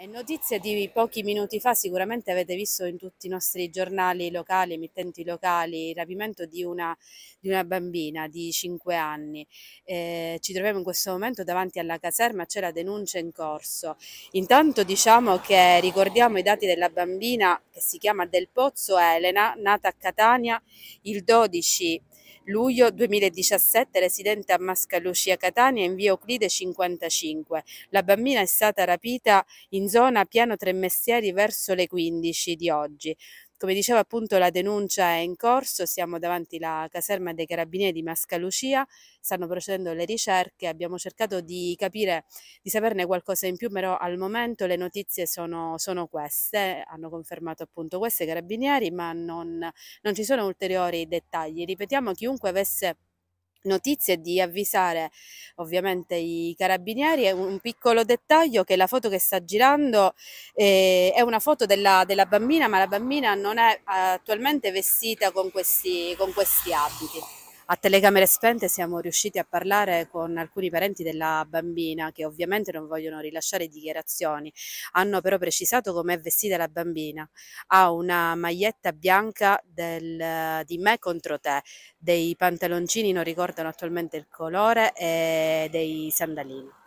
È notizia di pochi minuti fa, sicuramente avete visto in tutti i nostri giornali locali, emittenti locali, il rapimento di una, di una bambina di 5 anni. Eh, ci troviamo in questo momento davanti alla caserma, c'è la denuncia in corso. Intanto diciamo che ricordiamo i dati della bambina che si chiama Del Pozzo Elena, nata a Catania il 12 luglio 2017 residente a Mascalucia Catania in via Euclide 55. La bambina è stata rapita in zona piano Tremestieri verso le 15 di oggi. Come diceva appunto la denuncia è in corso, siamo davanti alla caserma dei carabinieri di Mascalucia, stanno procedendo le ricerche, abbiamo cercato di capire, di saperne qualcosa in più, però al momento le notizie sono, sono queste, hanno confermato appunto queste carabinieri, ma non, non ci sono ulteriori dettagli. Ripetiamo, chiunque avesse notizie di avvisare ovviamente i carabinieri è un piccolo dettaglio che la foto che sta girando eh, è una foto della, della, bambina ma la bambina non è eh, attualmente vestita con questi, con questi abiti. A telecamere spente siamo riusciti a parlare con alcuni parenti della bambina che ovviamente non vogliono rilasciare dichiarazioni, hanno però precisato com'è vestita la bambina. Ha una maglietta bianca del, di me contro te, dei pantaloncini non ricordano attualmente il colore e dei sandalini.